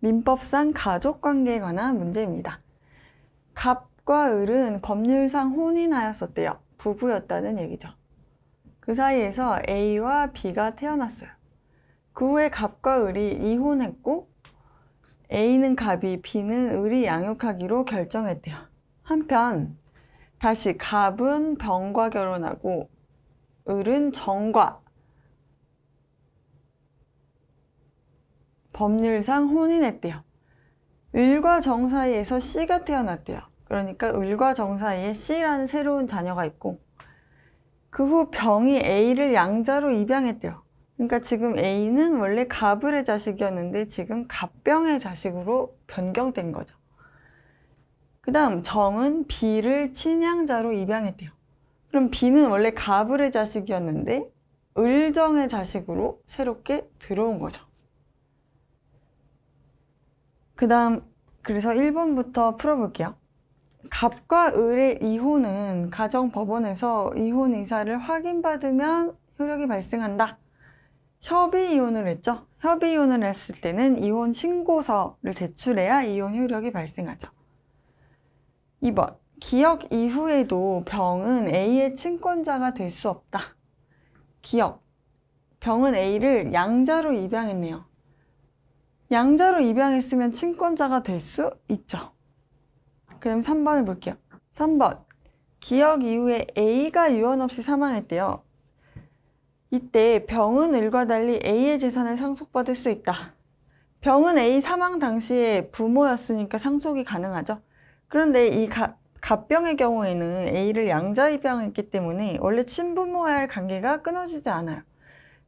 민법상 가족관계에 관한 문제입니다. 갑과 을은 법률상 혼인하였었대요. 부부였다는 얘기죠. 그 사이에서 A와 B가 태어났어요. 그 후에 갑과 을이 이혼했고 A는 갑이 B는 을이 양육하기로 결정했대요. 한편 다시 갑은 병과 결혼하고 을은 정과 법률상 혼인했대요. 을과 정 사이에서 씨가 태어났대요. 그러니까 을과 정 사이에 씨라는 새로운 자녀가 있고 그 후 병이 A를 양자로 입양했대요. 그러니까 지금 A는 원래 갑을의 자식이었는데 지금 갑병의 자식으로 변경된 거죠. 그 다음 정은 B를 친양자로 입양했대요. 그럼 B는 원래 갑을의 자식이었는데 을정의 자식으로 새롭게 들어온 거죠. 그다음 그래서 1번부터 풀어볼게요. 갑과 을의 이혼은 가정법원에서 이혼 의사를 확인받으면 효력이 발생한다. 협의 이혼을 했죠. 협의 이혼을 했을 때는 이혼 신고서를 제출해야 이혼 효력이 발생하죠. 2번. 기억 이후에도 병은 A의 친권자가 될 수 없다. 기억. 병은 A를 양자로 입양했네요. 양자로 입양했으면 친권자가 될 수 있죠. 그럼 3번을 볼게요. 3번. 기억 이후에 A가 유언 없이 사망했대요. 이때 병은 을과 달리 A의 재산을 상속받을 수 있다. 병은 A 사망 당시에 부모였으니까 상속이 가능하죠. 그런데 이 가, 갑병의 경우에는 A를 양자 입양했기 때문에 원래 친부모와의 관계가 끊어지지 않아요.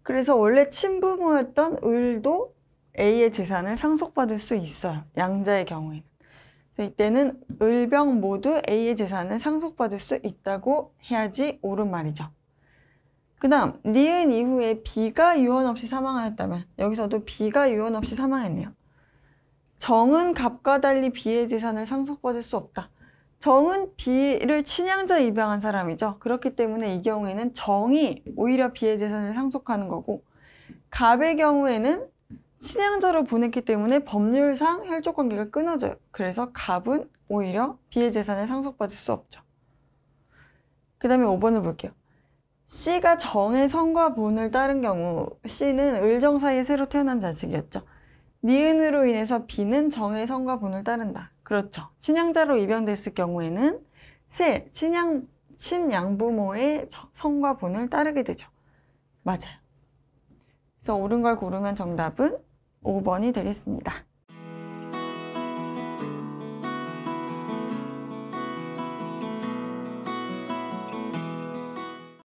그래서 원래 친부모였던 을도 A의 재산을 상속받을 수 있어요. 양자의 경우에는. 이때는 을병 모두 A의 재산을 상속받을 수 있다고 해야지 옳은 말이죠. 그 다음 니은 이후에 B가 유언 없이 사망하였다면 여기서도 B가 유언 없이 사망했네요. 정은 갑과 달리 B의 재산을 상속받을 수 없다. 정은 B를 친양자 입양한 사람이죠. 그렇기 때문에 이 경우에는 정이 오히려 B의 재산을 상속하는 거고 갑의 경우에는 신양자로 보냈기 때문에 법률상 혈족 관계가 끊어져요. 그래서 갑은 오히려 비의 재산을 상속받을 수 없죠. 그 다음에 5번을 볼게요. C가 정의 성과 본을 따른 경우 C는 을정 사이에 새로 태어난 자식이었죠. 니은으로 인해서 B는 정의 성과 본을 따른다. 그렇죠. 친양자로 입양됐을 경우에는 새 친양, 친양부모의 성과 본을 따르게 되죠. 맞아요. 그래서 옳은 걸 고르면 정답은 5번이 되겠습니다.